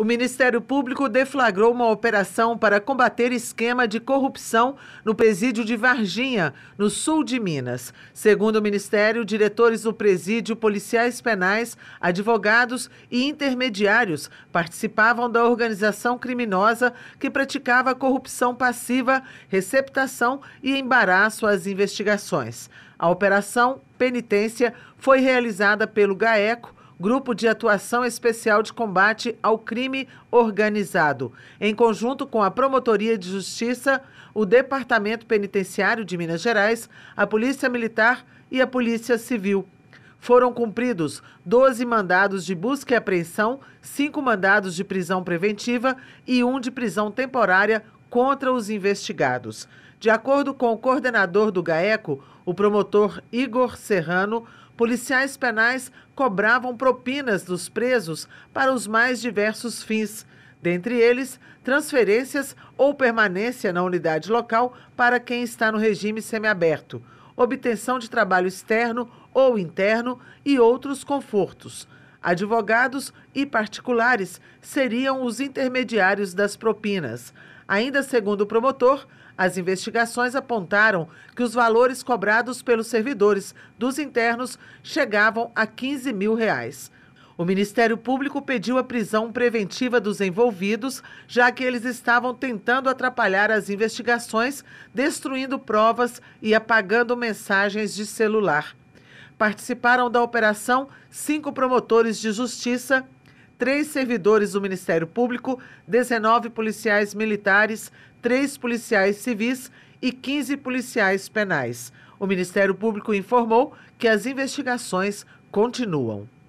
O Ministério Público deflagrou uma operação para combater esquema de corrupção no presídio de Varginha, no sul de Minas. Segundo o Ministério, diretores do presídio, policiais penais, advogados e intermediários participavam da organização criminosa que praticava corrupção passiva, receptação e embaraço às investigações. A operação Penitência foi realizada pelo GAECO Grupo de Atuação Especial de Combate ao Crime Organizado, em conjunto com a Promotoria de Justiça, o Departamento Penitenciário de Minas Gerais, a Polícia Militar e a Polícia Civil. Foram cumpridos 12 mandados de busca e apreensão, 5 mandados de prisão preventiva e um de prisão temporária contra os investigados. De acordo com o coordenador do GAECO, o promotor Igor Serrano, policiais penais cobravam propinas dos presos para os mais diversos fins, dentre eles transferências ou permanência na unidade local para quem está no regime semiaberto, obtenção de trabalho externo ou interno e outros confortos. Advogados e particulares seriam os intermediários das propinas. Ainda segundo o promotor, as investigações apontaram que os valores cobrados pelos servidores dos internos chegavam a 15 mil reais. O Ministério Público pediu a prisão preventiva dos envolvidos, já que eles estavam tentando atrapalhar as investigações, destruindo provas e apagando mensagens de celular participaram da operação cinco promotores de justiça, três servidores do Ministério Público, 19 policiais militares, três policiais civis e 15 policiais penais. O Ministério Público informou que as investigações continuam.